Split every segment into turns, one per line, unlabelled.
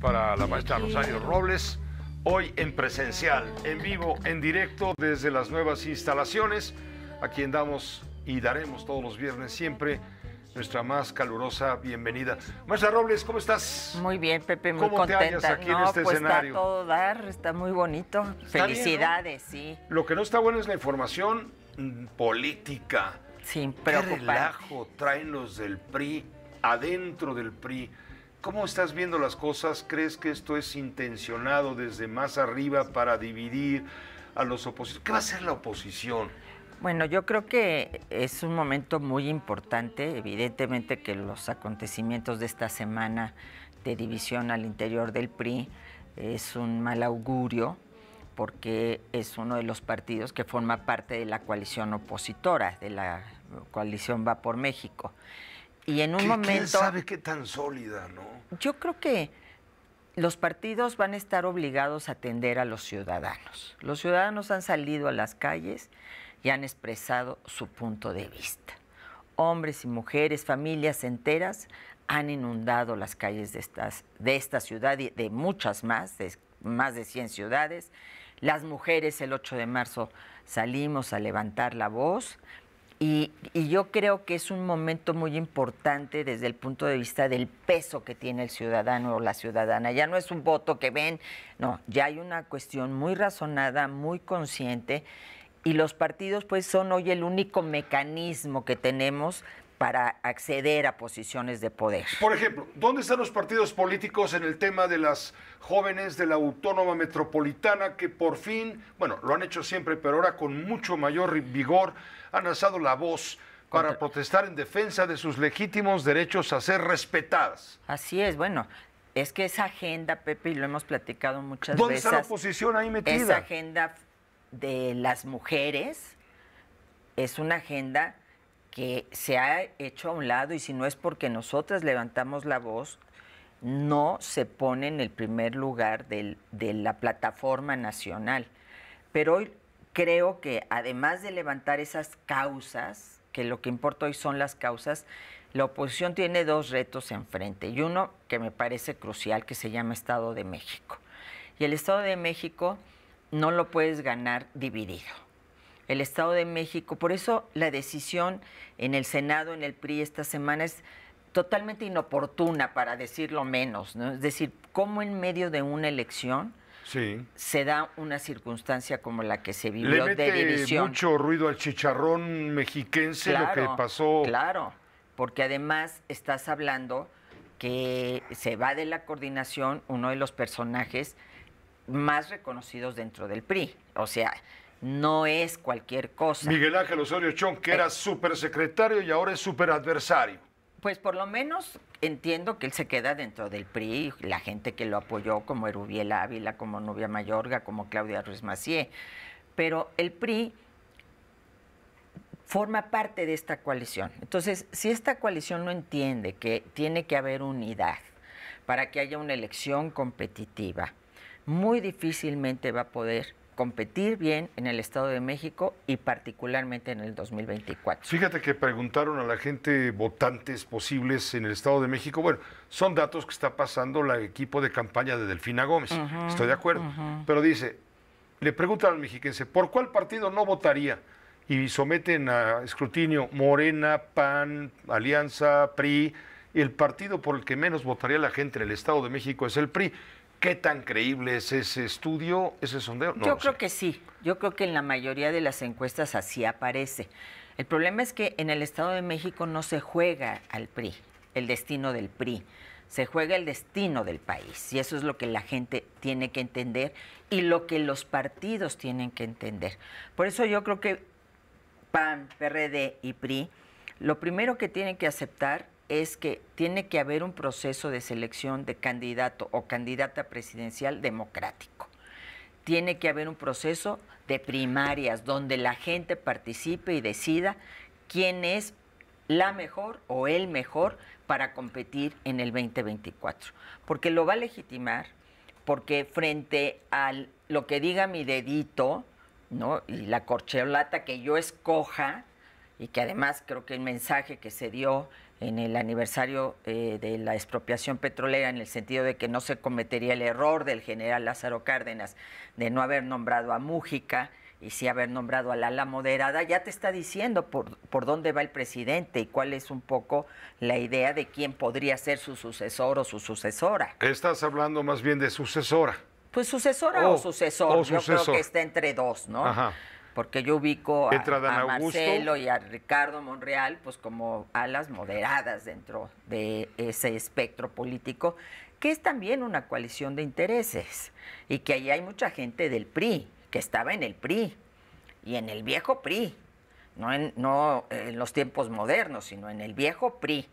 para la maestra Rosario Robles, hoy en presencial, en vivo, en directo, desde las nuevas instalaciones, a quien damos y daremos todos los viernes siempre nuestra más calurosa bienvenida. Maestra Robles, ¿cómo estás? Muy bien, Pepe,
muy ¿Cómo contenta. ¿Cómo te hallas aquí en este pues, escenario? Está todo dar, está muy bonito. Felicidades,
sí. Lo que no está bueno es la información mm, política. Sin preocupar. relajo traen del PRI adentro del PRI. ¿Cómo estás viendo las cosas? ¿Crees que esto es intencionado desde más arriba para dividir a los opositores? ¿Qué va a hacer la oposición?
Bueno, yo creo que es un momento muy importante. Evidentemente que los acontecimientos de esta semana de división al interior del PRI es un mal augurio porque es uno de los partidos que forma parte de la coalición opositora, de la coalición Va por México. Y en un momento... ¿Quién sabe
qué tan sólida, no?
Yo creo que los partidos van a estar obligados a atender a los ciudadanos. Los ciudadanos han salido a las calles y han expresado su punto de vista. Hombres y mujeres, familias enteras han inundado las calles de, esta ciudad y de muchas más, de más de 100 ciudades. Las mujeres el 8 de marzo salimos a levantar la voz, y, yo creo que es un momento muy importante desde el punto de vista del peso que tiene el ciudadano o la ciudadana. Ya no es un voto que ven, no, ya hay una cuestión muy razonada, muy consciente, y los partidos pues son hoy el único mecanismo que tenemos para acceder a posiciones de poder. Por
ejemplo, ¿dónde están los partidos políticos en el tema de las jóvenes de la autónoma metropolitana que por fin, bueno, lo han hecho siempre, pero ahora con mucho mayor vigor, han alzado la voz? para protestar en defensa de sus legítimos derechos a ser respetadas.
Así es, bueno, es que esa agenda, Pepe, y lo hemos platicado muchas veces. ¿Dónde está la oposición ahí metida? Esa agenda de las mujeres es una agenda que se ha hecho a un lado y si no es porque nosotras levantamos la voz, no se pone en el primer lugar de la plataforma nacional. Pero hoy creo que además de levantar esas causas, que lo que importa hoy son las causas, la oposición tiene dos retos enfrente y uno que me parece crucial que se llama Estado de México. Y el Estado de México no lo puedes ganar dividido el Estado de México. Por eso la decisión en el Senado, en el PRI esta semana es totalmente inoportuna, para decirlo menos. ¿no? Es decir, ¿cómo en medio de una elección se da una circunstancia como la que se vivió Le mete de
mucho ruido al chicharrón mexiquense lo que pasó.
Claro, porque además estás hablando que se va de la coordinación uno de los personajes más reconocidos dentro del PRI. O sea, no es cualquier cosa. Miguel
Ángel Osorio Chong, que era eh. supersecretario y ahora es súper adversario. Pues por lo menos
entiendo que él se queda dentro del PRI, la gente que lo apoyó, como Erubiel Ávila, como Nubia Mayorga, como Claudia Ruiz Macier. Pero el PRI forma parte de esta coalición. Entonces, si esta coalición no entiende que tiene que haber unidad para que haya una elección competitiva, muy difícilmente va a poder competir bien en el Estado de México y particularmente en el 2024.
Fíjate que preguntaron a la gente votantes posibles en el Estado de México. Bueno, son datos que está pasando el equipo de campaña de Delfina Gómez. Estoy de acuerdo. Pero dice, le preguntan al mexiquense, ¿por cuál partido no votaría? Y someten a escrutinio Morena, PAN, Alianza, PRI. El partido por el que menos votaría la gente en el Estado de México es el PRI. ¿Qué tan creíble es ese estudio, ese sondeo? yo creo que sí.
Yo creo que en la mayoría de las encuestas así aparece. El problema es que en el Estado de México no se juega al PRI, el destino del PRI. Se juega el destino del país. Y eso es lo que la gente tiene que entender y lo que los partidos tienen que entender. Por eso yo creo que PAN, PRD y PRI, lo primero que tienen que aceptar es que tiene que haber un proceso de selección de candidato o candidata presidencial democrático. Tiene que haber un proceso de primarias donde la gente participe y decida quién es la mejor o el mejor para competir en el 2024. Porque lo va a legitimar, porque frente a lo que diga mi dedito, ¿no? Y la corcheolata que yo escoja, y que además creo que el mensaje que se dio en el aniversario eh, de la expropiación petrolera, en el sentido de que no se cometería el error del general Lázaro Cárdenas de no haber nombrado a Mújica y sí haber nombrado a Lala moderada, ya te está diciendo por, por dónde va el presidente y cuál es un poco la idea de quién podría ser su sucesor o su sucesora. Estás
hablando más bien de sucesora.
Pues sucesora o oh, sucesor, oh, yo creo que está entre dos, ¿no? Ajá
porque yo ubico a, Marcelo
y a Ricardo Monreal pues como alas moderadas dentro de ese espectro político que es también una coalición de intereses y que ahí hay mucha gente del PRI que estaba en el PRI y en el viejo PRI no en, no en los tiempos modernos sino en el viejo PRI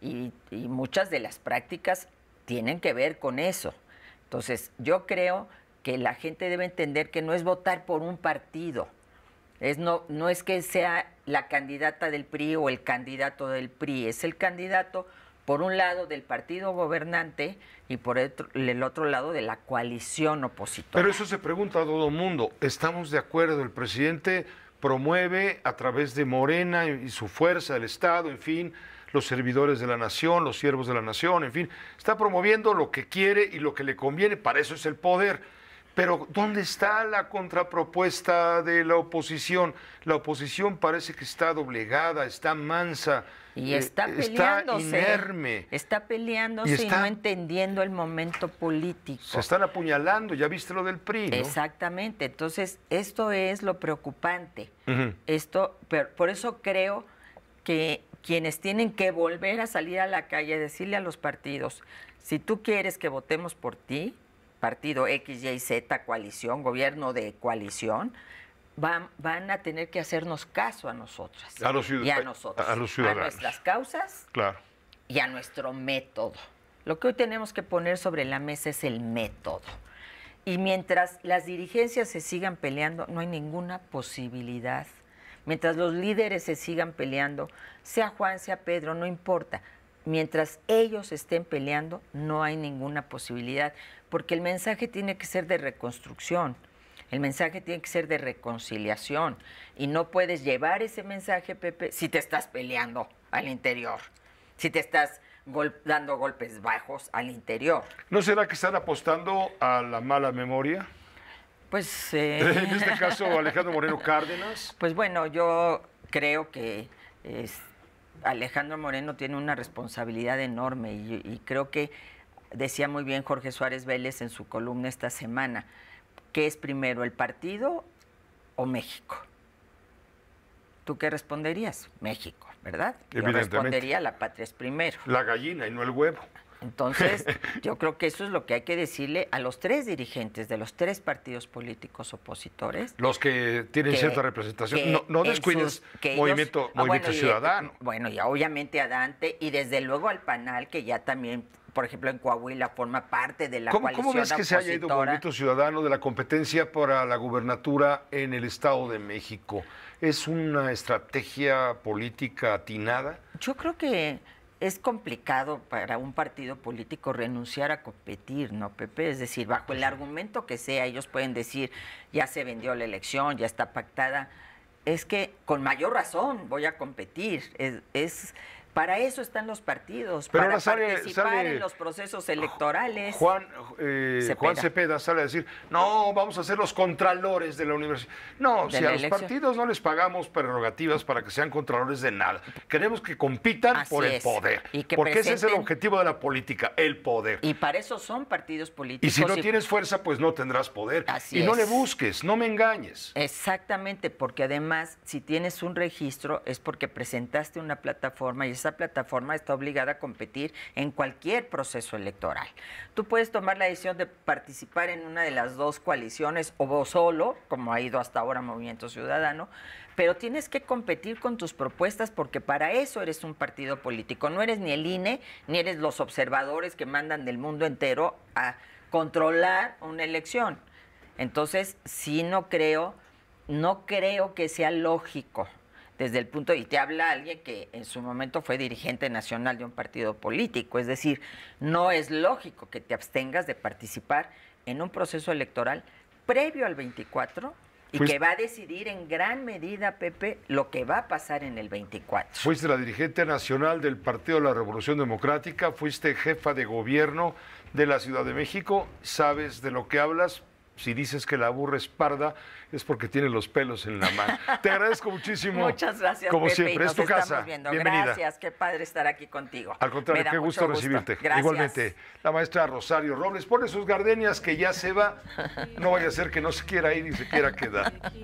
y muchas de las prácticas tienen que ver con eso entonces yo creo que la gente debe entender que no es votar por un partido. Es no, no es que sea la candidata del PRI o el candidato del PRI, es el candidato por un lado del partido gobernante y por el otro lado de la
coalición opositora. Pero eso se pregunta a todo el mundo. ¿Estamos de acuerdo? El presidente promueve a través de Morena y su fuerza, el Estado, en fin, los servidores de la nación, los siervos de la nación, en fin, está promoviendo lo que quiere y lo que le conviene. Para eso es el poder. Pero ¿dónde está la contrapropuesta de la oposición? La oposición parece que está doblegada, está mansa. Y eh, está peleándose. Está inerme.
Está peleándose y, no entendiendo el momento
político. Se están apuñalando, ya viste lo del PRI.
Exactamente. Entonces, esto es lo preocupante. Esto, por eso creo que quienes tienen que volver a salir a la calle, decirle a los partidos, si tú quieres que votemos por ti, partido X, Y, Z, coalición, gobierno de coalición, van, van a tener que hacernos caso a nosotras. A y a nosotros. A, los a nuestras causas claro. y a nuestro método. Lo que hoy tenemos que poner sobre la mesa es el método. Y mientras las dirigencias se sigan peleando, no hay ninguna posibilidad. Mientras los líderes se sigan peleando, sea Juan, sea Pedro, no importa, mientras ellos estén peleando, no hay ninguna posibilidad, porque el mensaje tiene que ser de reconstrucción, el mensaje tiene que ser de reconciliación, y no puedes llevar ese mensaje, Pepe, si te estás peleando al interior, si te estás dando golpes bajos al interior. ¿No será que están apostando a la mala memoria? Pues... Eh, en este caso, Alejandro Moreno
Cárdenas.
Pues bueno, yo creo que... Este, Alejandro Moreno tiene una responsabilidad enorme y, creo que decía muy bien Jorge Suárez Vélez en su columna esta semana, ¿qué es primero, el partido o México? ¿Tú qué responderías? México, ¿verdad? Yo respondería la patria es primero. La gallina y no el huevo. Entonces, yo creo que eso es lo que hay que decirle a los tres dirigentes de los tres partidos políticos opositores.
Los que tienen cierta representación. No, no Movimiento, ah, Ciudadano.
bueno, y obviamente a Dante y desde luego al Panal, que ya también por ejemplo, en Coahuila forma parte de la ¿Cómo, coalición ¿Cómo ves que se haya ido Movimiento
Ciudadano de la competencia para la gubernatura en el Estado de México? ¿Es una estrategia política atinada?
Yo creo que es complicado para un partido político renunciar a competir, ¿no, Pepe? Es decir, bajo el argumento que sea, ellos pueden decir, ya se vendió la elección, ya está pactada. Es que con mayor razón voy a competir. es para eso están los partidos, para participar en los procesos electorales.
Eh, Juan, Cepeda. sale a decir, no, vamos a ser los contralores de la universidad. No, si a los partidos no les pagamos prerrogativas para que sean contralores de nada. Queremos que compitan por el poder. porque ese es el objetivo de la política, el poder. Y para eso son partidos políticos. Y si no tienes fuerza, pues no tendrás poder. Así y no le busques, no me engañes.
Exactamente, porque además, si tienes un registro, es porque presentaste una plataforma y esa plataforma está obligada a competir en cualquier proceso electoral. Tú puedes tomar la decisión de participar en una de las dos coaliciones o vos solo, como ha ido hasta ahora Movimiento Ciudadano, pero tienes que competir con tus propuestas porque para eso eres un partido político. No eres ni el INE, ni eres los observadores que mandan del mundo entero a controlar una elección. Entonces, sí no creo, no creo que sea lógico desde el punto, y te habla alguien que en su momento fue dirigente nacional de un partido político, es decir, no es lógico que te abstengas de participar en un proceso electoral previo al 24 y que va a decidir en gran medida, Pepe,
lo que va a pasar en el 24. Fuiste la dirigente nacional del Partido de la Revolución Democrática, fuiste jefa de gobierno de la Ciudad de México, sabes de lo que hablas, si dices que la burra es parda, es porque tiene los pelos en la mano. Te agradezco muchísimo. Muchas gracias. Como siempre, es tu casa. Gracias,
qué padre estar aquí contigo. Al contrario, qué gusto, recibirte. Igualmente,
la maestra Rosario Robles pone sus gardenias que ya se va. No vaya a ser que no se quiera ir ni se quiera quedar.